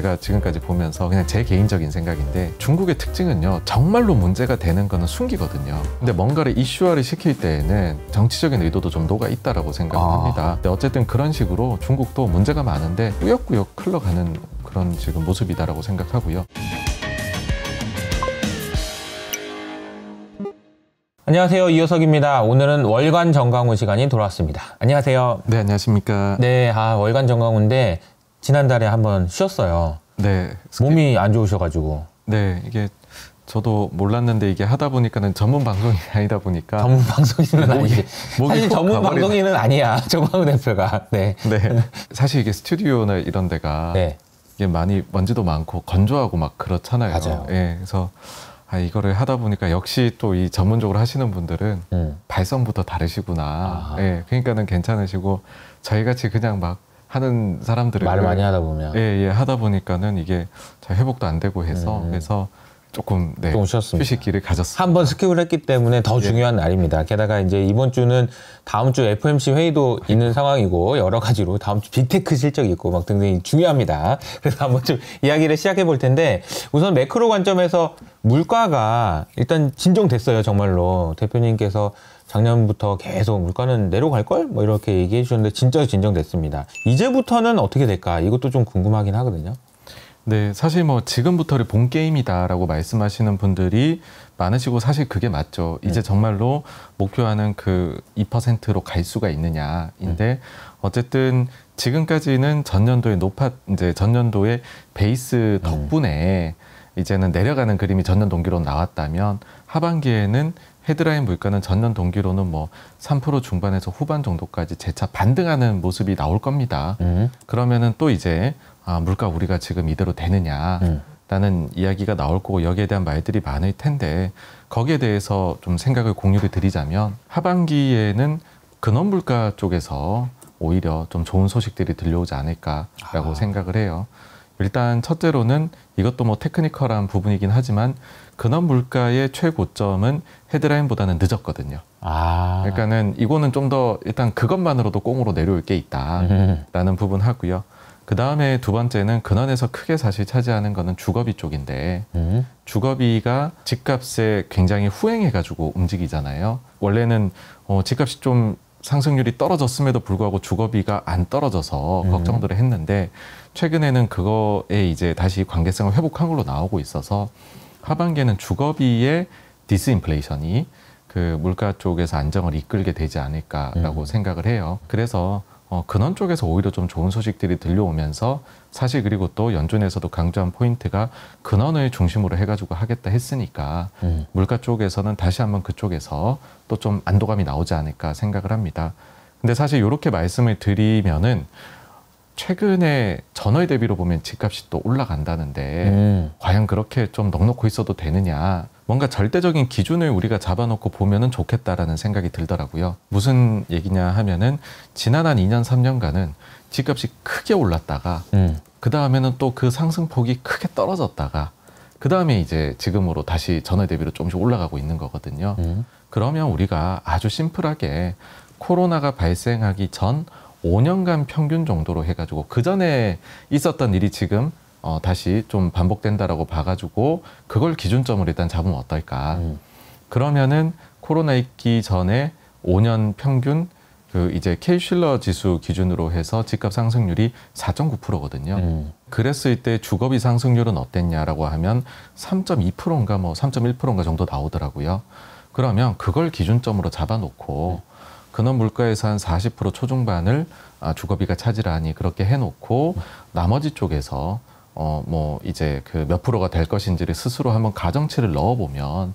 제가 지금까지 보면서 그냥 제 개인적인 생각인데 중국의 특징은요 정말로 문제가 되는 거는 숨기거든요 근데 뭔가를 이슈화를 시킬 때에는 정치적인 의도도 좀 녹아 있다라고 생각합니다 아. 근데 어쨌든 그런 식으로 중국도 문제가 많은데 꾸역꾸역 흘러가는 그런 지금 모습이다라고 생각하고요 안녕하세요. 이효석입니다. 오늘은 월간 정강훈 시간이 돌아왔습니다. 안녕하세요. 네, 안녕하십니까. 네, 아, 월간 정강훈인데 지난달에 한번 쉬었어요. 네. 몸이 안 좋으셔가지고. 네, 이게 저도 몰랐는데 이게 하다 보니까는 전문 방송이 아니다 보니까 전문 방송인은 아니지. 목이 사실 전문 방송인은 아니야. 정광우 대표가. 네. 네. 사실 이게 스튜디오나 이런 데가 네. 이게 많이 먼지도 많고 건조하고 막 그렇잖아요. 맞아요. 예. 그래서 아 이거를 하다 보니까 역시 또 이 전문적으로 하시는 분들은 음. 발성부터 다르시구나. 아하. 예. 그러니까는 괜찮으시고 저희 같이 그냥 막 하는 사람들을 말 많이 하다 보면 예예 예, 하다 보니까는 이게 잘 회복도 안 되고 해서 음. 그래서 조금 네, 좀 쉬었습니다. 휴식기를 가졌습니다. 한번 스킵을 했기 때문에 더 예. 중요한 날입니다. 게다가 이제 이번 주는 다음 주 FMC 회의도 네. 있는 상황이고 여러 가지로 다음 주 빅테크 실적 있고 막 등등이 중요합니다. 그래서 한번 좀 이야기를 시작해 볼 텐데 우선 매크로 관점에서 물가가 일단 진정됐어요 정말로 대표님께서 작년부터 계속 물가는 내려갈 걸? 뭐 이렇게 얘기해 주셨는데 진짜 진정됐습니다. 이제부터는 어떻게 될까? 이것도 좀 궁금하긴 하거든요. 네, 사실 뭐 지금부터를 본 게임이다라고 말씀하시는 분들이 많으시고 사실 그게 맞죠. 이제 음. 정말로 목표하는 그 2%로 갈 수가 있느냐인데 음. 어쨌든 지금까지는 전년도에 높았 이제 전년도에 베이스 네. 덕분에 음. 이제는 내려가는 그림이 전년 동기로 나왔다면 하반기에는 헤드라인 물가는 전년 동기로는 뭐 3% 중반에서 후반 정도까지 재차 반등하는 모습이 나올 겁니다. 음. 그러면은 또 이제 아, 물가 우리가 지금 이대로 되느냐. 음. 라는 이야기가 나올 거고 여기에 대한 말들이 많을 텐데 거기에 대해서 좀 생각을 공유를 드리자면 하반기에는 근원 물가 쪽에서 오히려 좀 좋은 소식들이 들려오지 않을까라고 아. 생각을 해요. 일단 첫째로는 이것도 뭐 테크니컬한 부분이긴 하지만 근원 물가의 최고점은 헤드라인보다는 늦었거든요. 아. 그러니까는 이거는 좀 더 일단 그것만으로도 꽁으로 내려올 게 있다라는 음. 부분 하고요. 그 다음에 두 번째는 근원에서 크게 사실 차지하는 거는 주거비 쪽인데 음. 주거비가 집값에 굉장히 후행해가지고 움직이잖아요. 원래는 어, 집값이 좀 상승률이 떨어졌음에도 불구하고 주거비가 안 떨어져서 음. 걱정들을 했는데 최근에는 그거에 이제 다시 관계성을 회복한 걸로 나오고 있어서 하반기에는 주거비의 디스인플레이션이 그 물가 쪽에서 안정을 이끌게 되지 않을까라고 음. 생각을 해요. 그래서 어, 근원 쪽에서 오히려 좀 좋은 소식들이 들려오면서 사실 그리고 또 연준에서도 강조한 포인트가 근원을 중심으로 해가지고 하겠다 했으니까 음. 물가 쪽에서는 다시 한번 그쪽에서 또 좀 안도감이 나오지 않을까 생각을 합니다. 근데 사실 이렇게 말씀을 드리면은 최근에 전월 대비로 보면 집값이 또 올라간다는데 음. 과연 그렇게 좀 넉넉히 있어도 되느냐 뭔가 절대적인 기준을 우리가 잡아놓고 보면은 좋겠다라는 생각이 들더라고요 무슨 얘기냐 하면은 지난 한 2년 3년간은 집값이 크게 올랐다가 음. 그 다음에는 또 그 상승폭이 크게 떨어졌다가 그 다음에 이제 지금으로 다시 전월 대비로 조금씩 올라가고 있는 거거든요 음. 그러면 우리가 아주 심플하게 코로나가 발생하기 전 5년간 평균 정도로 해가지고 그 전에 있었던 일이 지금 어, 다시 좀 반복된다라고 봐가지고 그걸 기준점으로 일단 잡으면 어떨까. 음. 그러면은 코로나 있기 전에 5년 평균 그 이제 케이슐러 지수 기준으로 해서 집값 상승률이 4.9%거든요. 음. 그랬을 때 주거비 상승률은 어땠냐라고 하면 3.2%인가 뭐 3.1%인가 정도 나오더라고요. 그러면 그걸 기준점으로 잡아놓고 음. 근원 물가에서 한 40% 초중반을 아, 주거비가 차지라니 그렇게 해놓고 나머지 쪽에서 어, 뭐 이제 그 몇 프로가 될 것인지를 스스로 한번 가정치를 넣어보면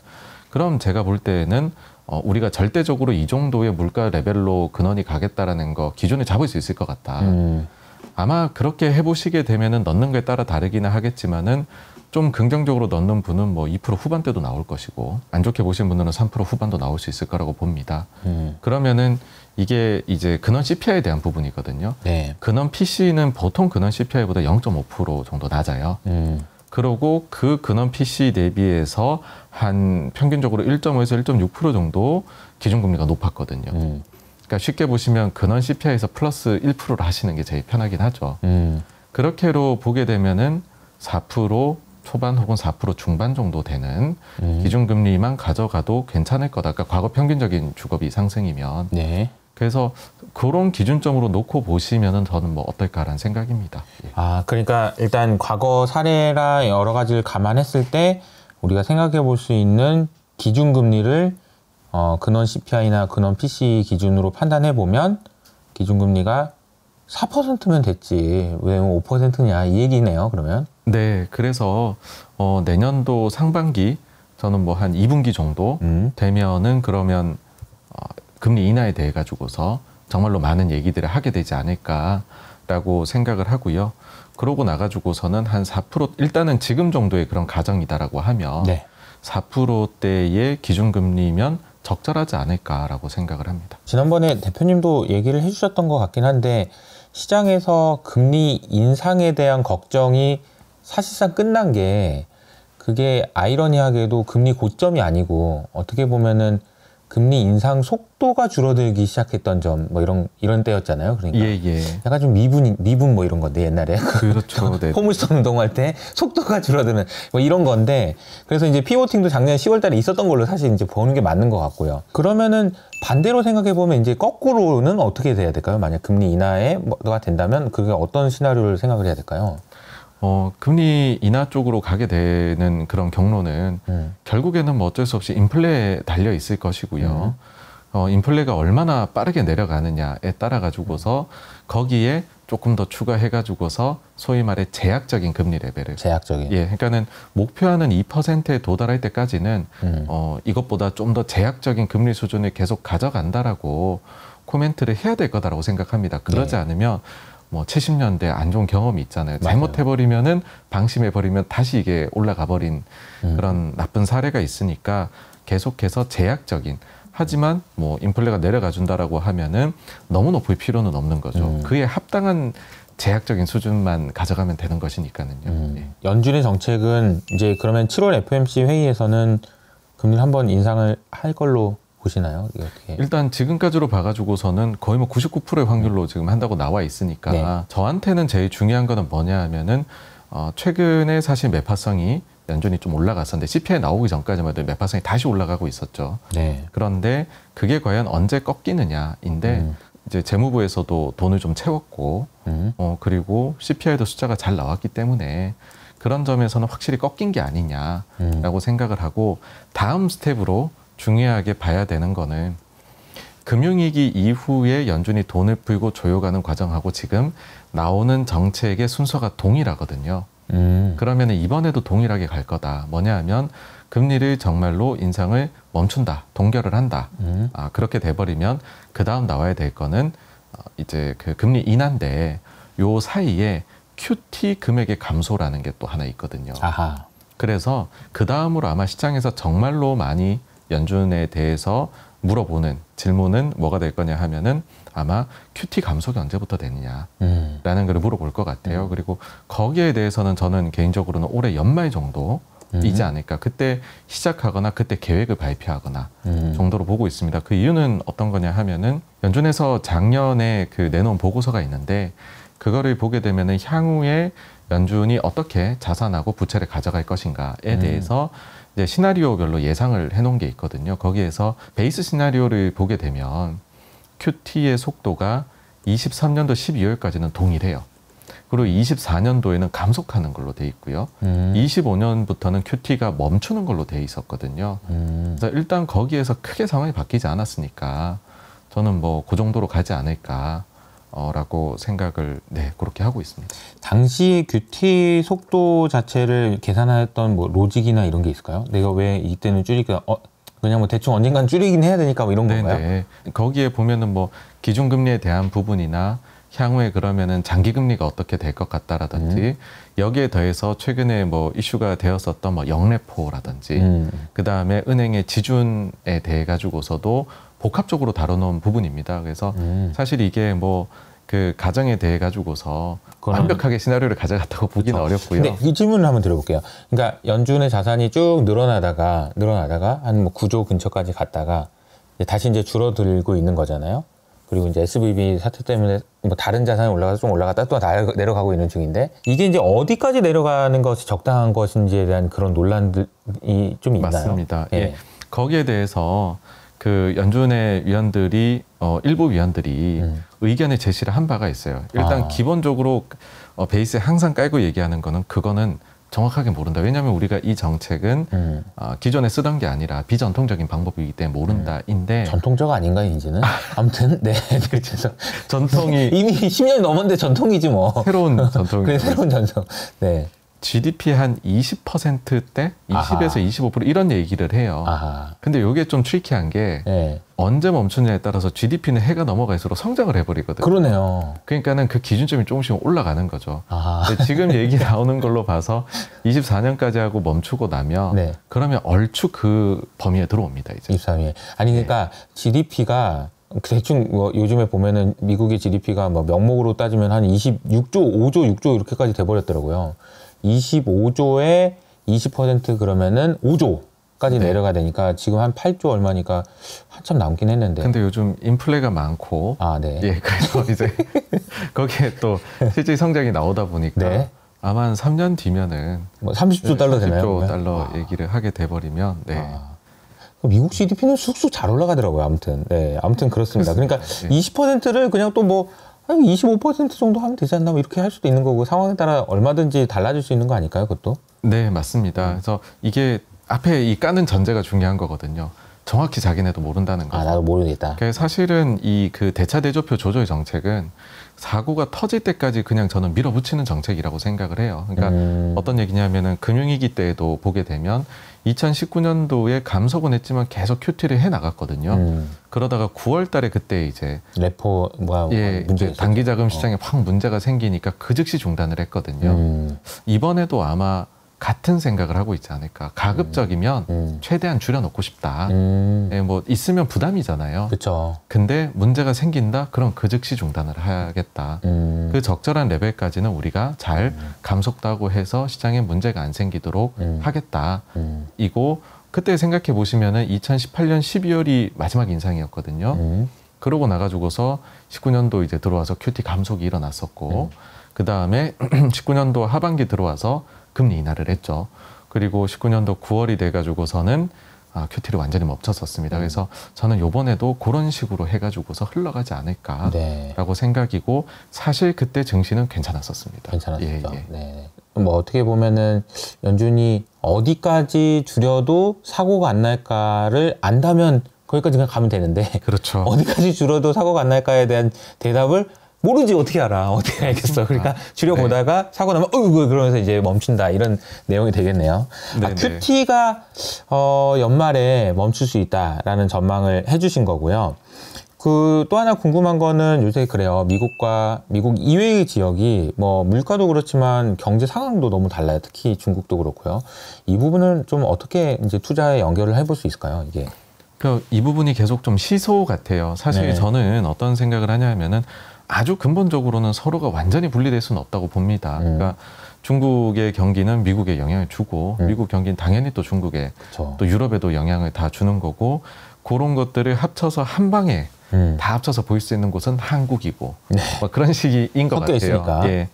그럼 제가 볼 때는 어, 우리가 절대적으로 이 정도의 물가 레벨로 근원이 가겠다라는 거 기준을 잡을 수 있을 것 같다. 음. 아마 그렇게 해보시게 되면은 넣는 거에 따라 다르기는 하겠지만은 좀 긍정적으로 넣는 분은 뭐 2% 후반대도 나올 것이고 안 좋게 보신 분들은 3% 후반도 나올 수 있을 거라고 봅니다. 음. 그러면은 이게 이제 근원 CPI에 대한 부분이거든요. 네. 근원 PC는 보통 근원 CPI보다 0.5% 정도 낮아요. 음. 그러고 그 근원 PC 대비해서 한 평균적으로 1.5에서 1.6% 정도 기준금리가 높았거든요. 음. 그러니까 쉽게 보시면 근원 CPI에서 플러스 1%를 하시는 게 제일 편하긴 하죠. 음. 그렇게로 보게 되면은 4% 초반 혹은 4% 중반 정도 되는 음. 기준금리만 가져가도 괜찮을 거다. 아까 그러니까 과거 평균적인 주거비 상승이면. 네. 그래서 그런 기준점으로 놓고 보시면은 저는 뭐 어떨까라는 생각입니다. 예. 아, 그러니까 일단 과거 사례라 여러 가지를 감안했을 때 우리가 생각해 볼 수 있는 기준금리를 어, 근원 CPI나 근원 PC 기준으로 판단해 보면 기준금리가 4%면 됐지. 왜 5%냐 이 얘기네요, 그러면. 네, 그래서 어, 내년도 상반기 저는 뭐 한 2분기 정도 음. 되면은 그러면 어, 금리 인하에 대해 가지고서 정말로 많은 얘기들을 하게 되지 않을까라고 생각을 하고요. 그러고 나가지고서는 한 4% 일단은 지금 정도의 그런 가정이다라고 하면 네. 4%대의 기준금리면 적절하지 않을까라고 생각을 합니다. 지난번에 대표님도 얘기를 해주셨던 것 같긴 한데 시장에서 금리 인상에 대한 걱정이 사실상 끝난 게 그게 아이러니하게도 금리 고점이 아니고 어떻게 보면은 금리 인상 속도가 줄어들기 시작했던 점 뭐 이런 이런 때였잖아요. 그러니까 예, 예. 약간 좀 미분 미분 뭐 이런 건데 옛날에 그렇죠. 네. 포물선 운동할 때 속도가 줄어드는 뭐 이런 건데 그래서 이제 피오팅도 작년 10월달에 있었던 걸로 사실 이제 보는 게 맞는 것 같고요. 그러면은 반대로 생각해 보면 이제 거꾸로는 어떻게 돼야 될까요? 만약 금리 인하에가 뭐 된다면 그게 어떤 시나리오를 생각을 해야 될까요? 어, 금리 인하 쪽으로 가게 되는 그런 경로는 네. 결국에는 뭐 어쩔 수 없이 인플레에 달려 있을 것이고요. 네. 어, 인플레가 얼마나 빠르게 내려가느냐에 따라 가지고서 거기에 조금 더 추가해 가지고서 소위 말해 제약적인 금리 레벨을 제약적인 예 그러니까는 목표하는 2%에 도달할 때까지는 음. 어 이것보다 좀 더 제약적인 금리 수준을 계속 가져간다라고 코멘트를 해야 될 거다라고 생각합니다. 그러지 네. 않으면 뭐 70년대 안 좋은 경험이 있잖아요. 맞아요. 잘못해버리면은 방심해버리면 다시 이게 올라가 버린 음. 그런 나쁜 사례가 있으니까 계속해서 제약적인 하지만 뭐 인플레가 내려가 준다라고 하면은 너무 높을 필요는 없는 거죠. 음. 그에 합당한 제약적인 수준만 가져가면 되는 것이니까는요. 음. 예. 연준의 정책은 이제 그러면 7월 f m c 회의에서는 금리를 한번 인상을 할 걸로 보시나요? 이게 일단 지금까지로 봐가지고서는 거의 뭐 99%의 확률로 네. 지금 한다고 나와 있으니까 네. 저한테는 제일 중요한 거는 뭐냐 하면은 어, 최근에 사실 매파성이 연준이 좀 올라갔었는데 CPI 나오기 전까지만 해도 매파성이 다시 올라가고 있었죠. 네. 그런데 그게 과연 언제 꺾이느냐인데 음. 이제 재무부에서도 돈을 좀 채웠고 음. 어, 그리고 CPI도 숫자가 잘 나왔기 때문에 그런 점에서는 확실히 꺾인 게 아니냐라고 음. 생각을 하고 다음 스텝으로 중요하게 봐야 되는 거는 금융위기 이후에 연준이 돈을 풀고 조여가는 과정하고 지금 나오는 정책의 순서가 동일하거든요. 음. 그러면 이번에도 동일하게 갈 거다. 뭐냐 하면 금리를 정말로 인상을 멈춘다. 동결을 한다. 음. 아, 그렇게 돼버리면 그 다음 나와야 될 거는 어, 이제 그 금리 인한데요 사이에 QT 금액의 감소라는 게 또 하나 있거든요. 아하. 그래서 그 다음으로 아마 시장에서 정말로 많이 연준에 대해서 물어보는 질문은 뭐가 될 거냐 하면은 아마 큐티 감속이 언제부터 되느냐라는 음. 걸 물어볼 것 같아요. 음. 그리고 거기에 대해서는 저는 개인적으로는 올해 연말 정도 이지 음. 않을까. 그때 시작하거나 그때 계획을 발표하거나 음. 정도로 보고 있습니다. 그 이유는 어떤 거냐 하면은 연준에서 작년에 그 내놓은 보고서가 있는데 그거를 보게 되면은 향후에 연준이 어떻게 자산하고 부채를 가져갈 것인가에 음. 대해서 이제 시나리오별로 예상을 해놓은 게 있거든요. 거기에서 베이스 시나리오를 보게 되면 QT의 속도가 23년도 12월까지는 동일해요. 그리고 24년도에는 감속하는 걸로 돼 있고요. 음. 25년부터는 QT가 멈추는 걸로 돼 있었거든요. 음. 그래서 일단 거기에서 크게 상황이 바뀌지 않았으니까 저는 뭐 그 정도로 가지 않을까. 라고 생각을 네 그렇게 하고 있습니다. 당시 규티 속도 자체를 계산하였던 뭐 로직이나 이런 게 있을까요? 내가 왜 이때는 줄이까 어 그냥 뭐 대충 언젠간 줄이긴 해야 되니까 뭐 이런 네네. 건가요? 네. 거기에 보면은 뭐 기준금리에 대한 부분이나 향후에 그러면은 장기금리가 어떻게 될 것 같다라든지 음. 여기에 더해서 최근에 뭐 이슈가 되었었던 뭐 영래포라든지 음. 그 다음에 은행의 지준에 대해 가지고서도 복합적으로 다뤄놓은 부분입니다. 그래서 음. 사실 이게 뭐 그 가정에 대해 가지고서 그건... 완벽하게 시나리오를 가져갔다고 보기는 그렇죠. 어렵고요. 근데 이 질문을 한번 드려볼게요 그러니까 연준의 자산이 쭉 늘어나다가 늘어나다가 한뭐 9조 근처까지 갔다가 이제 다시 이제 줄어들고 있는 거잖아요. 그리고 이제 SVB 사태 때문에 뭐 다른 자산이 올라가서 좀 올라갔다 또 내려가고 있는 중인데 이게 이제 어디까지 내려가는 것이 적당한 것인지에 대한 그런 논란들이 좀 있나요? 맞습니다. 예. 예. 거기에 대해서 그 연준의 위원들이 어 일부 위원들이 음. 의견을 제시를 한 바가 있어요. 일단 아. 기본적으로 어 베이스에 항상 깔고 얘기하는 거는 그거는 정확하게 모른다. 왜냐하면 우리가 이 정책은 음. 어, 기존에 쓰던 게 아니라 비전통적인 방법이기 때문에 음. 모른다인데 음. 전통적 아닌가요 이는 아무튼 네 그래서 네, 전통이 이미 10년이 넘었는데 전통이지 뭐 새로운 전통 그래 새로운 전통 네 GDP 한 20%대 20에서 25% 이런 얘기를 해요. 아하. 근데 이게 좀 트리키한 게 네. 언제 멈추냐에 따라서 GDP는 해가 넘어갈수록 성장을 해버리거든요. 그러네요. 그러니까는 그 기준점이 조금씩 올라가는 거죠. 지금 얘기 나오는 걸로 봐서 24년까지 하고 멈추고 나면 네. 그러면 얼추 그 범위에 들어옵니다. 이제. 23일. 아니 네. 그러니까 네. GDP가 대충 뭐 요즘에 보면은 미국의 GDP가 뭐 명목으로 따지면 한 26조, 5조, 6조 이렇게까지 돼버렸더라고요. 25조에 20% 그러면은 5조까지 네. 내려가 되니까 지금 한 8조 얼마니까 한참 남긴 했는데. 근데 요즘 인플레가 많고. 아, 네. 예, 그래서 이제 거기에 또 실제 성장이 나오다 보니까 네. 아마 한 3년 뒤면은 뭐 30조 달러 3 0 되나요? 30조 달러 아. 얘기를 하게 돼 버리면 네. 아. 미국 GDP는 쑥쑥 잘 올라가더라고요. 아무튼. 네. 아무튼 그렇습니다. 그렇습니다. 그러니까 네. 예. 20%를 그냥 또뭐 25% 정도 하면 되지 않나 뭐 이렇게 할 수도 있는 거고 상황에 따라 얼마든지 달라질 수 있는 거 아닐까요 그것도? 네 맞습니다. 그래서 이게 앞에 이 까는 전제가 중요한 거거든요. 정확히 자기네도 모른다는 거예요. 아, 나도 모르겠다. 사실은 이 그 대차 대조표 조절 정책은 사고가 터질 때까지 그냥 저는 밀어붙이는 정책이라고 생각을 해요. 그러니까 음. 어떤 얘기냐면은 금융위기 때에도 보게 되면 2019년도에 감소은 했지만 계속 큐티를 해 나갔거든요. 음. 그러다가 9월 달에 그때 이제 레포 예, 뭐 예, 문제 단기 자금 시장에 어. 확 문제가 생기니까 그 즉시 중단을 했거든요. 음. 이번에도 아마 같은 생각을 하고 있지 않을까. 가급적이면 음. 음. 최대한 줄여놓고 싶다. 음. 네, 뭐 있으면 부담이잖아요. 그렇 근데 문제가 생긴다. 그럼 그 즉시 중단을 해야겠다 음. 그 적절한 레벨까지는 우리가 잘 음. 감속다고 해서 시장에 문제가 안 생기도록 음. 하겠다. 이고 그때 생각해 보시면은 2018년 12월이 마지막 인상이었거든요. 그러고 나가지고서 19년도 이제 들어와서 큐티 감속이 일어났었고 그 다음에 19년도 하반기 들어와서 금리 인하를 했죠. 그리고 19년도 9월이 돼가지고서는 아, 큐티를 완전히 멈췄었습니다. 음. 그래서 저는 요번에도 그런 식으로 해가지고서 흘러가지 않을까라고 네. 생각이고 사실 그때 증시는 괜찮았었습니다. 괜찮았죠. 예, 예. 네. 뭐 어떻게 보면은 연준이 어디까지 줄여도 사고가 안 날까를 안다면 거기까지 그냥 가면 되는데 그렇죠. 어디까지 줄여도 사고가 안 날까에 대한 대답을 모르지 어떻게 알아 어떻게 알겠어 그러니까 아, 네. 줄여보다가 네. 사고 나면 어이구 그러면서 이제 멈춘다 이런 내용이 되겠네요 네네. 아, 큐티가 네, 네. 어, 연말에 멈출 수 있다라는 전망을 해주신 거고요 그 또 하나 궁금한 거는 요새 그래요 미국과 미국 이외의 지역이 뭐 물가도 그렇지만 경제 상황도 너무 달라요 특히 중국도 그렇고요 이 부분은 좀 어떻게 이제 투자에 연결을 해볼 수 있을까요 이게 그이 그러니까 부분이 계속 좀 시소 같아요 사실 네. 저는 어떤 생각을 하냐면은 하 아주 근본적으로는 서로가 완전히 분리될 수는 없다고 봅니다. 음. 그러니까 중국의 경기는 미국에 영향을 주고 음. 미국 경기는 당연히 또 중국에 그렇죠. 또 유럽에도 영향을 다 주는 거고 그런 것들을 합쳐서 한 방에 음. 다 합쳐서 보일 수 있는 곳은 한국이고 네. 뭐 그런 식인 것 같아요. 있으니까. 예.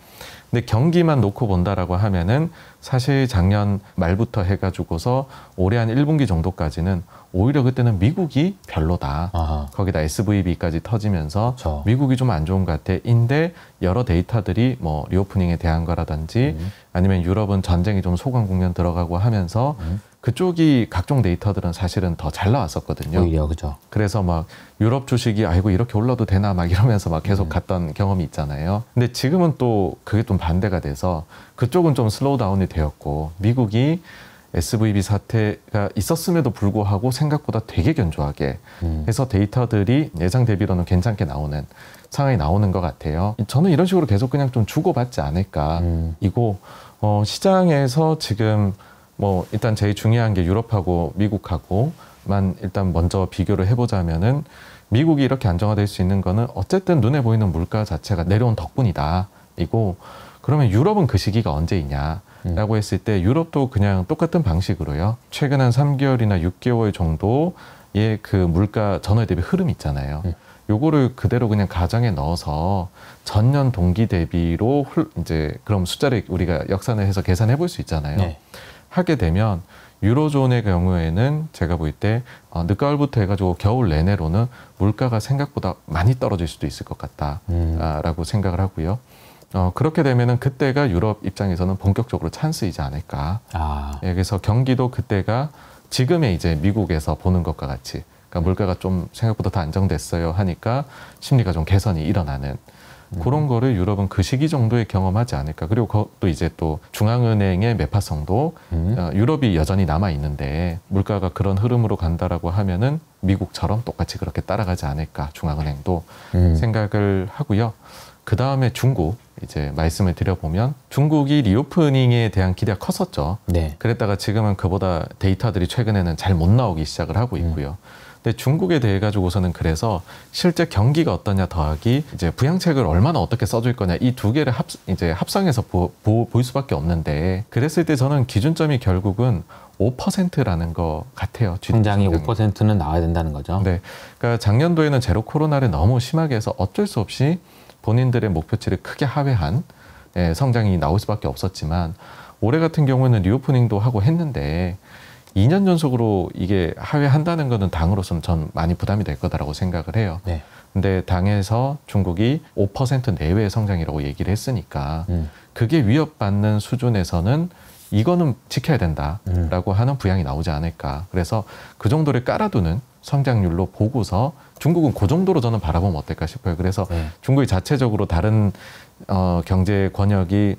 근데 경기만 놓고 본다라고 하면은 사실 작년 말부터 해가지고서 올해 한 1분기 정도까지는 오히려 그때는 미국이 별로다. 아하. 거기다 SVB까지 터지면서 그렇 미국이 좀 안 좋은 것 같아. 인데 여러 데이터들이 뭐 리오프닝에 대한 거라든지 음. 아니면 유럽은 전쟁이 좀 소강 국면 들어가고 하면서 음. 그쪽이 각종 데이터들은 사실은 더 잘 나왔었거든요. 오히려 그죠. 그래서 막 유럽 주식이 아이고 이렇게 올라도 되나 막 이러면서 막 계속 음. 갔던 경험이 있잖아요. 근데 지금은 또 그게 좀 반대가 돼서 그쪽은 좀 슬로우 다운이 되었고 미국이 SVB 사태가 있었음에도 불구하고 생각보다 되게 견조하게 음. 해서 데이터들이 예상 대비로는 괜찮게 나오는 상황이 나오는 것 같아요. 저는 이런 식으로 계속 그냥 좀 주고받지 않을까. 음. 이고 어, 시장에서 지금 뭐 일단 제일 중요한 게 유럽하고 미국하고만 일단 먼저 비교를 해보자면은 미국이 이렇게 안정화될 수 있는 거는 어쨌든 눈에 보이는 물가 자체가 내려온 덕분이다. 이고 그러면 유럽은 그 시기가 언제이냐. 라고 했을 때 유럽도 그냥 똑같은 방식으로요. 최근 한 3개월이나 6개월 정도의 그 물가 전월 대비 흐름 있잖아요. 예. 요거를 그대로 그냥 가정에 넣어서 전년 동기 대비로 훌, 이제 그럼 숫자를 우리가 역산을 해서 계산해 볼 수 있잖아요. 네. 하게 되면 유로존의 경우에는 제가 볼때 어, 늦가을부터 해가지고 겨울 내내로는 물가가 생각보다 많이 떨어질 수도 있을 것 같다라고 음. 아, 생각을 하고요. 어, 그렇게 되면은 그때가 유럽 입장에서는 본격적으로 찬스이지 않을까. 아. 예, 그래서 경기도 그때가 지금의 이제 미국에서 보는 것과 같이 그러니까 물가가 좀 생각보다 더 안정됐어요 하니까 심리가 좀 개선이 일어나는 음. 그런 거를 유럽은 그 시기 정도에 경험하지 않을까. 그리고 그것도 이제 또 중앙은행의 매파성도 음. 어, 유럽이 여전히 남아 있는데 물가가 그런 흐름으로 간다라고 하면은 미국처럼 똑같이 그렇게 따라가지 않을까 중앙은행도 음. 생각을 하고요. 그 다음에 중국 이제 말씀을 드려보면 중국이 리오프닝에 대한 기대가 컸었죠. 네. 그랬다가 지금은 그보다 데이터들이 최근에는 잘 못 나오기 시작을 하고 음. 있고요. 음. 근데 중국에 대해 가지고서는 그래서 실제 경기가 어떠냐 더하기 이제 부양책을 얼마나 어떻게 써줄 거냐 이 두 개를 합 이제 합성해서 보, 보, 볼 수밖에 없는데 그랬을 때 저는 기준점이 결국은 5%라는 거 같아요. 성장이 5%는 나와야 된다는 거죠. 네, 그러니까 작년도에는 제로 코로나를 너무 심하게 해서 어쩔 수 없이 본인들의 목표치를 크게 하회한 예, 성장이 나올 수밖에 없었지만 올해 같은 경우에는 리오프닝도 하고 했는데 2년 연속으로 이게 하회한다는 것은 당으로서는 전 많이 부담이 될 거다라고 생각을 해요. 네. 근데 당에서 중국이 5% 내외의 성장이라고 얘기를 했으니까 음. 그게 위협받는 수준에서는 이거는 지켜야 된다라고 음. 하는 부양이 나오지 않을까. 그래서 그 정도를 깔아두는 성장률로 보고서 중국은 그 정도로 저는 바라보면 어떨까 싶어요. 그래서 네. 중국이 자체적으로 다른 어, 경제 권역이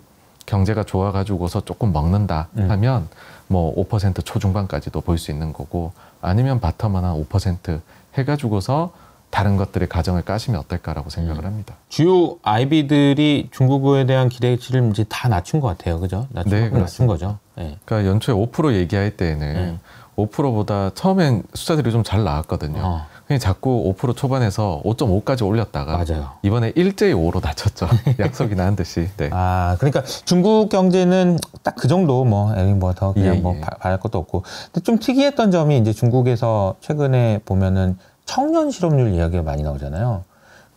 경제가 좋아가지고서 조금 먹는다 네. 하면 뭐 5% 초중반까지도 볼 수 있는 거고 아니면 바텀만 한 5% 해가지고서 다른 것들의 가정을 까시면 어떨까라고 생각을 네. 합니다. 주요 아이비들이 중국어에 대한 기대치를 이제 다 낮춘 것 같아요. 그죠? 낮춘, 네, 낮춘 거죠. 네. 그러니까 연초에 5% 얘기할 때는 에 네. 5%보다 처음엔 숫자들이 좀 잘 나왔거든요. 어. 그냥 자꾸 5% 초반에서 5.5까지 올렸다가 맞아요. 이번에 일제히 5로 낮췄죠. 약속이나 한 듯이. 네. 아 그러니까 중국 경제는 딱 그 정도 뭐 에이 뭐 더 그냥 예, 뭐 예. 바랄 것도 없고. 근데 좀 특이했던 점이 이제 중국에서 최근에 보면은 청년 실업률 이야기가 많이 나오잖아요.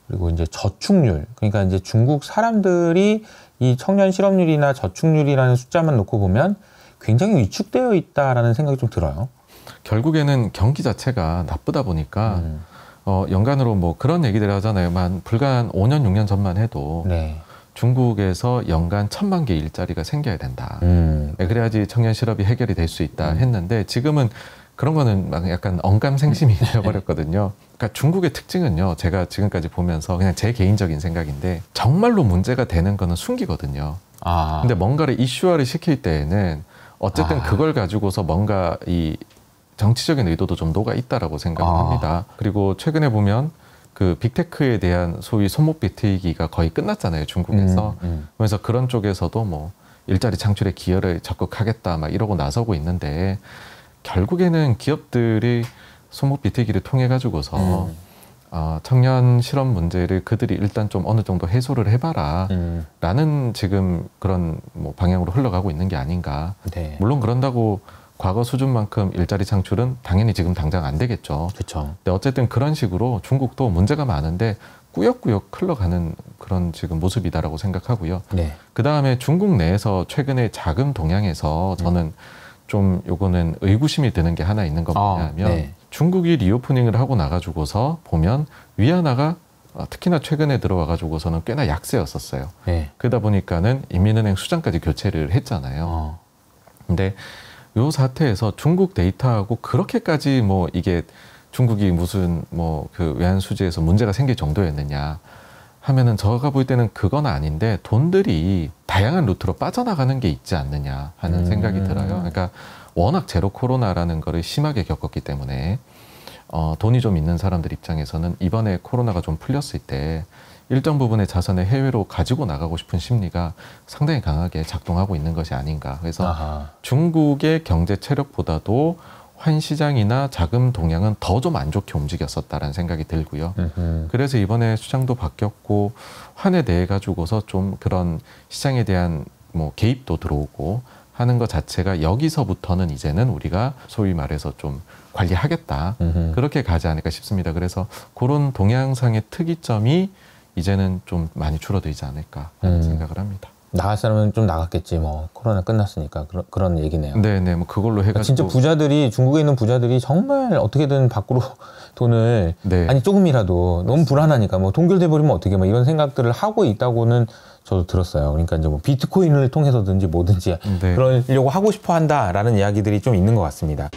그리고 이제 저축률. 그러니까 이제 중국 사람들이 이 청년 실업률이나 저축률이라는 숫자만 놓고 보면 굉장히 위축되어 있다라는 생각이 좀 들어요. 결국에는 경기 자체가 나쁘다 보니까 음. 어, 연간으로 뭐 그런 얘기들 하잖아요. 만 불과 한 5년, 6년 전만 해도 네. 중국에서 연간 천만 개 일자리가 생겨야 된다. 음. 네, 그래야지 청년 실업이 해결이 될 수 있다 음. 했는데 지금은 그런 거는 막 약간 언감생심이 음. 되어버렸거든요. 그러니까 중국의 특징은요. 제가 지금까지 보면서 그냥 제 개인적인 생각인데 정말로 문제가 되는 거는 숨기거든요. 아. 근데 뭔가를 이슈화를 시킬 때에는 어쨌든 아. 그걸 가지고서 뭔가 이 정치적인 의도도 좀 녹아 있다라고 생각합니다. 아. 그리고 최근에 보면 그 빅테크에 대한 소위 손목 비트기가 이 거의 끝났잖아요 중국에서 음, 음. 그래서 그런 쪽에서도 뭐 일자리 창출에 기여를 적극하겠다 막 이러고 나서고 있는데 결국에는 기업들이 손목 비트기를 이 통해 가지고서 음. 어, 청년 실업 문제를 그들이 일단 좀 어느 정도 해소를 해봐라라는 음. 지금 그런 뭐 방향으로 흘러가고 있는 게 아닌가. 네. 물론 그런다고 과거 수준만큼 일자리 창출은 당연히 지금 당장 안 되겠죠. 그렇죠. 근데 어쨌든 그런 식으로 중국도 문제가 많은데 꾸역꾸역 흘러가는 그런 지금 모습이다라고 생각하고요. 네. 그 다음에 중국 내에서 최근에 자금 동향에서 저는 음. 좀 요거는 의구심이 드는 게 하나 있는 건 아, 뭐냐면. 아, 네. 중국이 리오프닝을 하고 나가지고서 보면 위안화가 어, 특히나 최근에 들어와가지고서는 꽤나 약세였었어요. 네. 그러다 보니까는 인민은행 수장까지 교체를 했잖아요. 어. 근데 요 사태에서 중국 데이터하고 그렇게까지 뭐 이게 중국이 무슨 뭐 그 외환 수지에서 문제가 생길 정도였느냐 하면은 제가 볼 때는 그건 아닌데 돈들이 다양한 루트로 빠져나가는 게 있지 않느냐 하는 음. 생각이 들어요. 그러니까 워낙 제로 코로나라는 거를 심하게 겪었기 때문에 어, 돈이 좀 있는 사람들 입장에서는 이번에 코로나가 좀 풀렸을 때 일정 부분의 자산을 해외로 가지고 나가고 싶은 심리가 상당히 강하게 작동하고 있는 것이 아닌가. 그래서 아하. 중국의 경제 체력보다도 환 시장이나 자금 동향은 더 좀 안 좋게 움직였었다라는 생각이 들고요. 으흠. 그래서 이번에 수장도 바뀌었고 환에 대해 가지고서 좀 그런 시장에 대한 뭐 개입도 들어오고 하는 것 자체가 여기서부터는 이제는 우리가 소위 말해서 좀 관리하겠다 음흠. 그렇게 가지 않을까 싶습니다. 그래서 그런 동양상의 특이점이 이제는 좀 많이 줄어들지 않을까 하는 음. 생각을 합니다. 나갈 사람은 좀 나갔겠지 뭐 코로나 끝났으니까 그런 그런 얘기네요. 네네 네. 뭐 그걸로 해가지고 그러니까 진짜 부자들이 중국에 있는 부자들이 정말 어떻게든 밖으로 돈을 네. 아니 조금이라도 너무 불안하니까 뭐 동결돼 버리면 어떻게 뭐 이런 생각들을 하고 있다고는 저도 들었어요. 그러니까 이제 뭐 비트코인을 통해서든지 뭐든지 네. 그러려고 하고 싶어 한다라는 이야기들이 좀 있는 것 같습니다.